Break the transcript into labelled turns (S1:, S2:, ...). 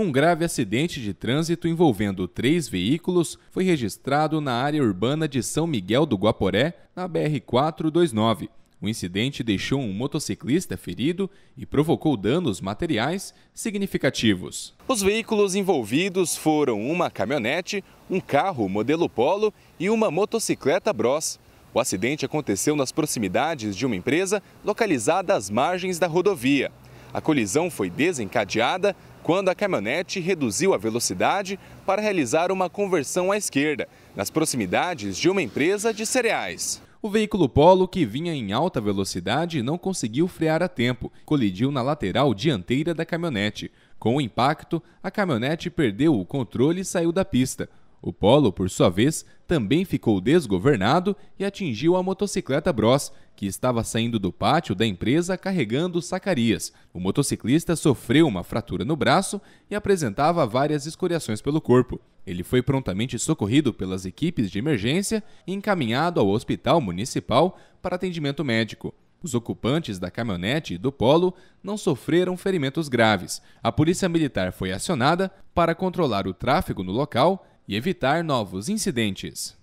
S1: Um grave acidente de trânsito envolvendo três veículos foi registrado na área urbana de São Miguel do Guaporé, na BR-429. O incidente deixou um motociclista ferido e provocou danos materiais significativos. Os veículos envolvidos foram uma caminhonete, um carro modelo Polo e uma motocicleta Bros. O acidente aconteceu nas proximidades de uma empresa localizada às margens da rodovia. A colisão foi desencadeada quando a caminhonete reduziu a velocidade para realizar uma conversão à esquerda, nas proximidades de uma empresa de cereais. O veículo Polo, que vinha em alta velocidade, não conseguiu frear a tempo, colidiu na lateral dianteira da caminhonete. Com o impacto, a caminhonete perdeu o controle e saiu da pista. O Polo, por sua vez, também ficou desgovernado e atingiu a motocicleta Bros, que estava saindo do pátio da empresa carregando sacarias. O motociclista sofreu uma fratura no braço e apresentava várias escoriações pelo corpo. Ele foi prontamente socorrido pelas equipes de emergência e encaminhado ao hospital municipal para atendimento médico. Os ocupantes da caminhonete e do polo não sofreram ferimentos graves. A polícia militar foi acionada para controlar o tráfego no local e evitar novos incidentes.